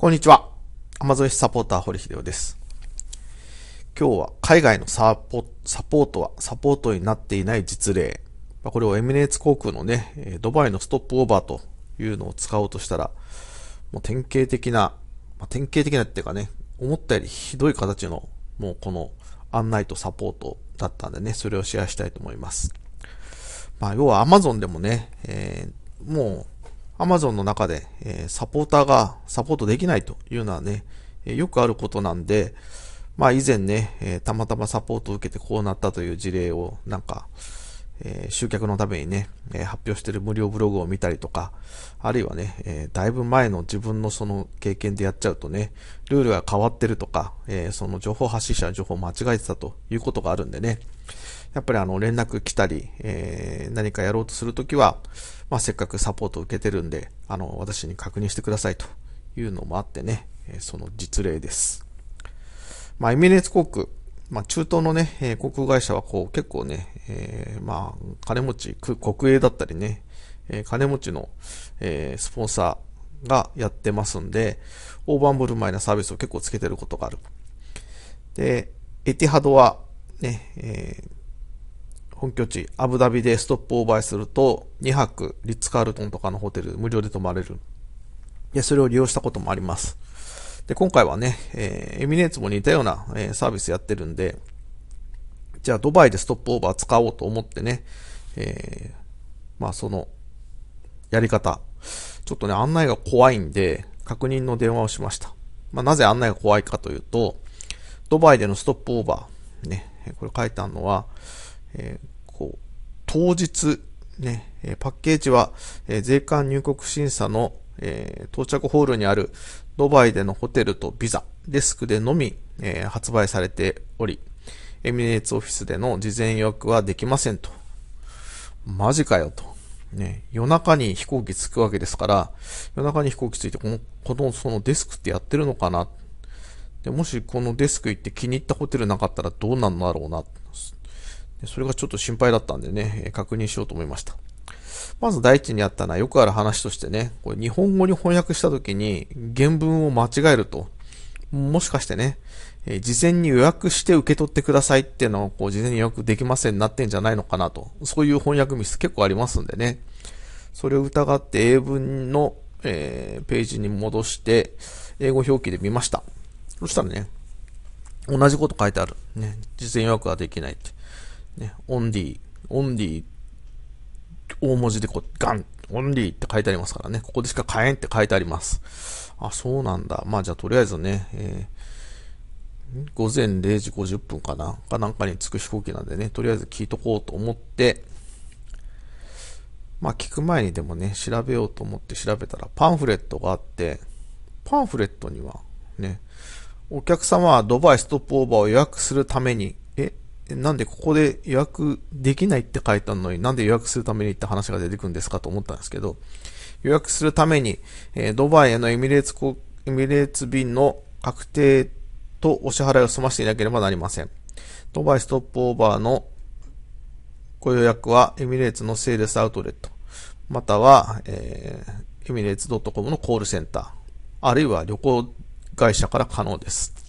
こんにちは。アマゾンサポーター、堀秀夫です。今日は海外のサポサポートはサポートになっていない実例。これをエミネーツ航空のね、ドバイのストップオーバーというのを使おうとしたら、もう典型的な、典型的なっていうかね、思ったよりひどい形の、もうこの案内とサポートだったんでね、それをシェアしたいと思います。まあ、要は Amazon でもね、えー、もうアマゾンの中で、えサポーターがサポートできないというのはね、えよくあることなんで、まあ以前ね、えたまたまサポートを受けてこうなったという事例をなんか、え集客のためにね、え発表してる無料ブログを見たりとか、あるいはね、えだいぶ前の自分のその経験でやっちゃうとね、ルールが変わってるとか、えその情報発信者の情報を間違えてたということがあるんでね、やっぱりあの連絡来たり、えー、何かやろうとするときは、まあ、せっかくサポートを受けてるんで、あの、私に確認してくださいというのもあってね、その実例です。まあ、エミレーツ航空、まあ、中東のね、え航空会社はこう結構ね、えー、まあ、金持ち、国営だったりね、えー、金持ちの、えー、スポンサーがやってますんで、大盤振る舞いなサービスを結構つけてることがある。で、エティハドは、ね、えー、本拠地、アブダビでストップオーバーすると、2泊、リッツ・カールトンとかのホテル、無料で泊まれる。で、それを利用したこともあります。で、今回はね、えー、エミネーツも似たような、えー、サービスやってるんで、じゃあドバイでストップオーバー使おうと思ってね、えー、まあその、やり方。ちょっとね、案内が怖いんで、確認の電話をしました。まあなぜ案内が怖いかというと、ドバイでのストップオーバー、ね、これ書いてあるのは、えこう、当日、ね、パッケージは、え税関入国審査の、え到着ホールにあるドバイでのホテルとビザ、デスクでのみ、え発売されており、エミネーツオフィスでの事前予約はできませんと。マジかよと。ね、夜中に飛行機着くわけですから、夜中に飛行機着いて、この、この、そのデスクってやってるのかなで、もしこのデスク行って気に入ったホテルなかったらどうなんだろうな。それがちょっと心配だったんでね、確認しようと思いました。まず第一にあったのはよくある話としてね、これ日本語に翻訳した時に原文を間違えると、もしかしてね、え事前に予約して受け取ってくださいっていうのをこう事前に予約できませんなってんじゃないのかなと。そういう翻訳ミス結構ありますんでね。それを疑って英文の、えー、ページに戻して、英語表記で見ました。そしたらね、同じこと書いてある。ね、事前予約はできないって。ね、オンディ、オンディ、大文字でこう、ガン、オンリーって書いてありますからね、ここでしか買えんって書いてあります。あ、そうなんだ。まあじゃあとりあえずね、えー、午前0時50分かな、かなんかに着く飛行機なんでね、とりあえず聞いとこうと思って、まあ聞く前にでもね、調べようと思って調べたらパンフレットがあって、パンフレットにはね、お客様はドバイストップオーバーを予約するために、なんでここで予約できないって書いてあるのに、なんで予約するためにって話が出てくるんですかと思ったんですけど、予約するために、えー、ドバイへのエミレーツエミレーツ便の確定とお支払いを済ましていなければなりません。ドバイストップオーバーのご予約は、エミレーツのセールスアウトレット、または、えー、エミレーツ .com のコールセンター、あるいは旅行会社から可能です。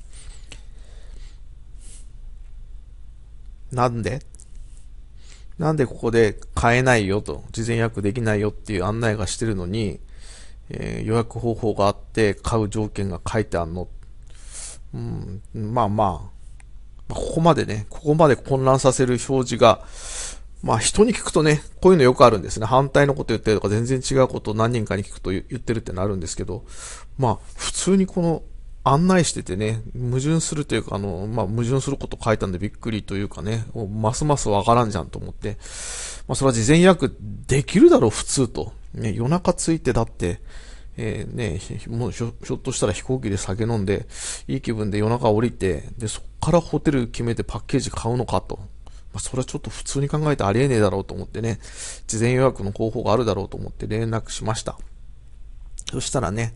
なんでなんでここで買えないよと、事前予約できないよっていう案内がしてるのに、えー、予約方法があって買う条件が書いてあんの。うん、まあまあ、ここまでね、ここまで混乱させる表示が、まあ人に聞くとね、こういうのよくあるんですね。反対のこと言ってるとか全然違うことを何人かに聞くと言ってるってなるんですけど、まあ普通にこの案内しててね、矛盾するというか、あの、まあ、矛盾すること書いたんでびっくりというかね、ますますわからんじゃんと思って、まあ、それは事前予約できるだろう、普通と。ね、夜中ついてだって、えー、ね、もうひょっとしたら飛行機で酒飲んで、いい気分で夜中降りて、で、そっからホテル決めてパッケージ買うのかと。まあ、それはちょっと普通に考えてありえねえだろうと思ってね、事前予約の方法があるだろうと思って連絡しました。そしたらね、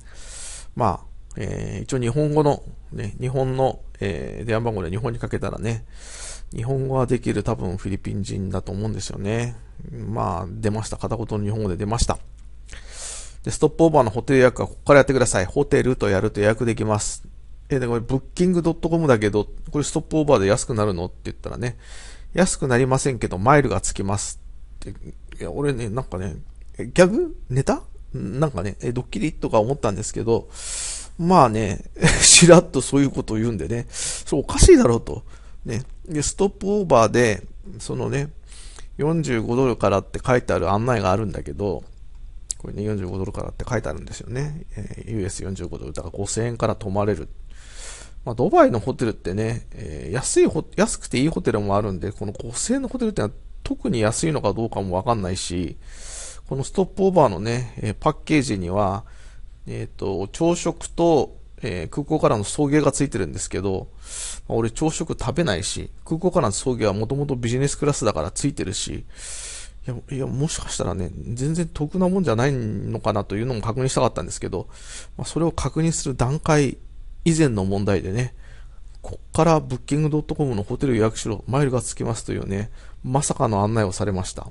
まあ、えー、一応日本語の、ね、日本の、えー、電話番号で日本にかけたらね、日本語はできる多分フィリピン人だと思うんですよね。まあ、出ました。片言の日本語で出ました。で、ストップオーバーのホテル予約はここからやってください。ホテルとやると予約できます。えー、で、これ、ブッキングドットコムだけど、これストップオーバーで安くなるのって言ったらね、安くなりませんけど、マイルがつきます。って、いや、俺ね、なんかね、ギャグネタなんかね、え、ドッキリとか思ったんですけど、まあね、し らっとそういうことを言うんでね、そうおかしいだろうと。ね、で、ストップオーバーで、そのね、45ドルからって書いてある案内があるんだけど、これね、45ドルからって書いてあるんですよね。えー、US45 ドル、だから5000円から泊まれる。まあ、ドバイのホテルってね、えー、安い安くていいホテルもあるんで、この5000円のホテルってのは特に安いのかどうかもわかんないし、このストップオーバーのね、えー、パッケージには、えっ、ー、と、朝食と、えー、空港からの送迎がついてるんですけど、まあ、俺朝食食べないし、空港からの送迎はもともとビジネスクラスだからついてるし、いや、いや、もしかしたらね、全然得なもんじゃないのかなというのも確認したかったんですけど、まあ、それを確認する段階以前の問題でね、こっからブッキングドットコムのホテル予約しろ、マイルがつきますというね、まさかの案内をされました。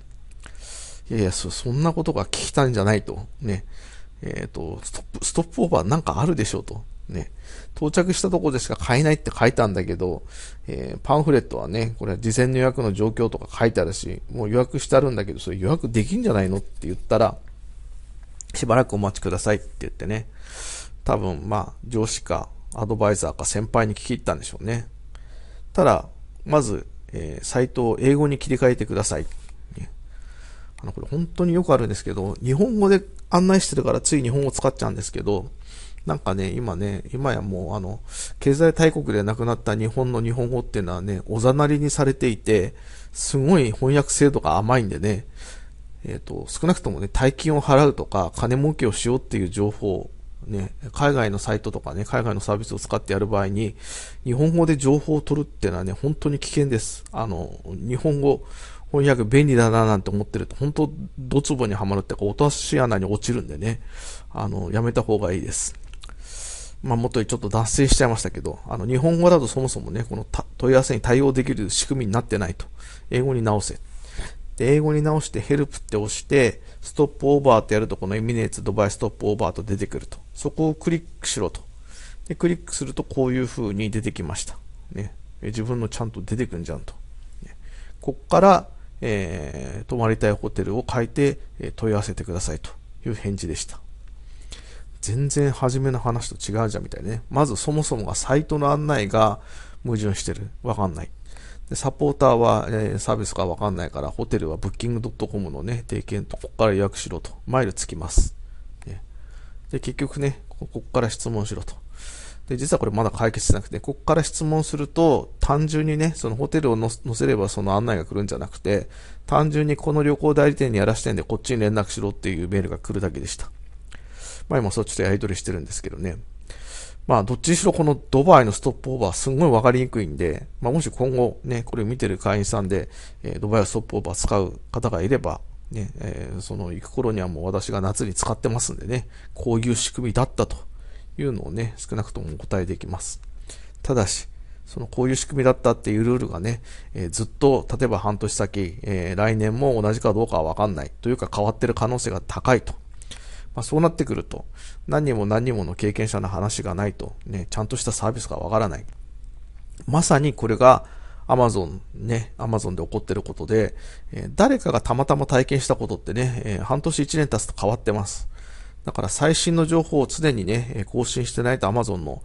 いやいや、そ、そんなことが聞きたいんじゃないと。ね。えっ、ー、とストップ、ストップオーバーなんかあるでしょうと。ね。到着したとこでしか買えないって書いたんだけど、えー、パンフレットはね、これは事前の予約の状況とか書いてあるし、もう予約してあるんだけど、それ予約できんじゃないのって言ったら、しばらくお待ちくださいって言ってね、多分、まあ、上司か、アドバイザーか先輩に聞き入ったんでしょうね。ただ、まず、えー、サイトを英語に切り替えてくださいっあの、これ本当によくあるんですけど、日本語で案内してるからつい日本語使っちゃうんですけど、なんかね、今ね、今やもうあの、経済大国で亡くなった日本の日本語っていうのはね、おざなりにされていて、すごい翻訳制度が甘いんでね、えっ、ー、と、少なくともね、大金を払うとか、金儲けをしようっていう情報、ね、海外のサイトとかね、海外のサービスを使ってやる場合に、日本語で情報を取るっていうのはね、本当に危険です。あの、日本語翻訳便利だななんて思ってると、本当ドツボにはまるってか、落とし穴に落ちるんでね、あの、やめた方がいいです。まあ、もっちょっと脱線しちゃいましたけど、あの、日本語だとそもそもね、この問い合わせに対応できる仕組みになってないと。英語に直せ。で、英語に直してヘルプって押して、ストップオーバーってやると、このエミネーツドバイストップオーバーと出てくると。そこをクリックしろと。で、クリックするとこういう風に出てきました。ね。自分のちゃんと出てくんじゃんと。ね、こっから、えー、泊まりたいホテルを変えて、え問い合わせてくださいという返事でした。全然初めの話と違うじゃんみたいね。まずそもそもがサイトの案内が矛盾してる。わかんない。で、サポーターは、えー、サービスかわかんないから、ホテルはブッキング .com のね、提携とここから予約しろと。マイルつきます。ね、で、結局ね、ここから質問しろと。で、実はこれまだ解決してなくて、ここから質問すると、単純にね、そのホテルを乗せればその案内が来るんじゃなくて、単純にこの旅行代理店にやらしてんで、こっちに連絡しろっていうメールが来るだけでした。まあ今そっちでやり取りしてるんですけどね。まあどっちにしろこのドバイのストップオーバーすんごいわかりにくいんで、まあもし今後ね、これを見てる会員さんで、えー、ドバイをストップオーバー使う方がいれば、ね、えー、その行く頃にはもう私が夏に使ってますんでね、こういう仕組みだったと。いうのをね、少なくともお答えできます。ただし、そのこういう仕組みだったっていうルールがね、えー、ずっと、例えば半年先、えー、来年も同じかどうかはわかんない、というか変わってる可能性が高いと。まあ、そうなってくると、何人も何人もの経験者の話がないと、ね、ちゃんとしたサービスがわからない。まさにこれが Amazon ね、Amazon で起こってることで、えー、誰かがたまたま体験したことってね、え半年1年経つと変わってます。だから最新の情報を常にね、更新してないと Amazon の、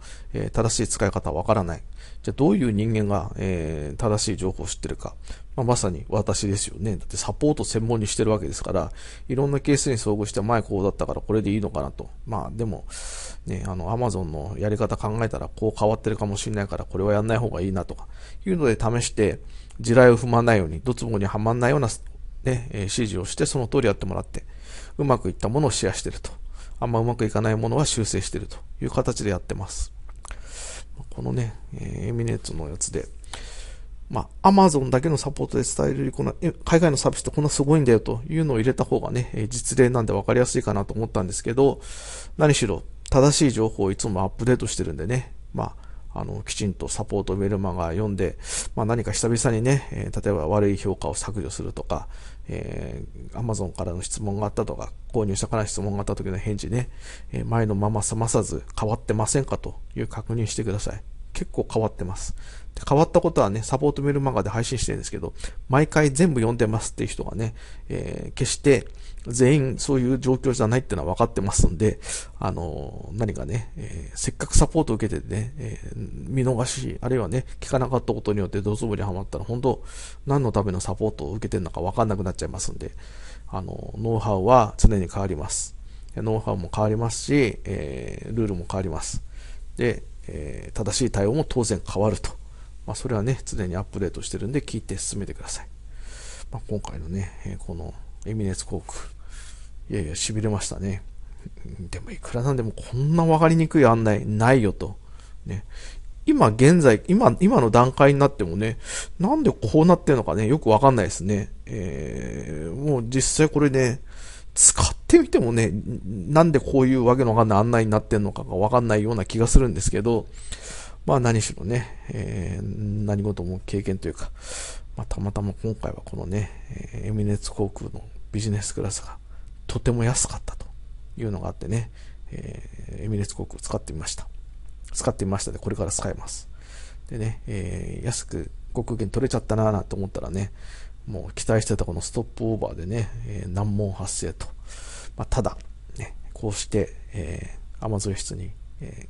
正しい使い方はわからない。じゃあどういう人間が、正しい情報を知ってるか。まあ、まさに私ですよね。だってサポート専門にしてるわけですから、いろんなケースに遭遇して前こうだったからこれでいいのかなと。まあでも、ね、あの Amazon のやり方考えたらこう変わってるかもしれないからこれはやんない方がいいなとかいうので試して、地雷を踏まないように、ドツボにはまんないような、ね、指示をしてその通りやってもらって、うまくいったものをシェアしてると。あんまうまくいかないものは修正してるという形でやってます。このね、えー、エミネットのやつで、まあ、Amazon だけのサポートで伝えるこの海外のサービスってこんなすごいんだよというのを入れた方がね、実例なんで分かりやすいかなと思ったんですけど、何しろ正しい情報をいつもアップデートしてるんでね、まあ、あの、きちんとサポートメルマガ読んで、まあ、何か久々にね、えー、例えば悪い評価を削除するとか、えー、Amazon からの質問があったとか、購入者から質問があった時の返事ね、え前のまま冷まさず変わってませんかという確認してください。結構変わってます。で変わったことはね、サポートメール漫画で配信してるんですけど、毎回全部読んでますっていう人がね、えー、決して全員そういう状況じゃないっていうのは分かってますんで、あのー、何かね、えー、せっかくサポートを受けてね、え見逃し、あるいはね、聞かなかったことによってドズボにはまったら、本当何のためのサポートを受けてるのか分かんなくなっちゃいますんで、あのノウハウは常に変わります。ノウハウも変わりますし、えルールも変わります。で、えー、正しい対応も当然変わると。まあ、それはね、常にアップデートしてるんで、聞いて進めてください。まあ、今回のね、えー、このエミネンス航空、いやいや、痺れましたね。でも、いくらなんでもこんなわかりにくい案内ないよと。ね、今現在、今、今の段階になってもね、なんでこうなってるのかね、よくわかんないですね。えー、もう実際これね、使ってみてもね、なんでこういうわけのわかんない案内になってんのかがわかんないような気がするんですけど、まあ何しろね、えー、何事も経験というか、まあ、たまたま今回はこのね、エミネツ航空のビジネスクラスがとても安かったというのがあってね、えー、エミネツ航空使ってみました。使ってみましたで、これから使えます。でね、えー、安く航空券取れちゃったなぁなんて思ったらね、もう期待してたこのストップオーバーでね、えー、難問発生と。まあ、ただ、ね、こうして、えー、Amazon 室に、え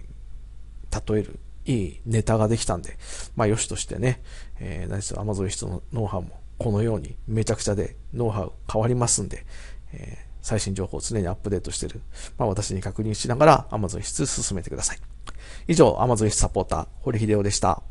ー、例えるいいネタができたんで、まあ、よしとしてね、えー、何せ Amazon 室のノウハウもこのようにめちゃくちゃでノウハウ変わりますんで、えー、最新情報を常にアップデートしてる、まあ、私に確認しながら Amazon 室進めてください。以上、Amazon 室サポーター、堀秀夫でした。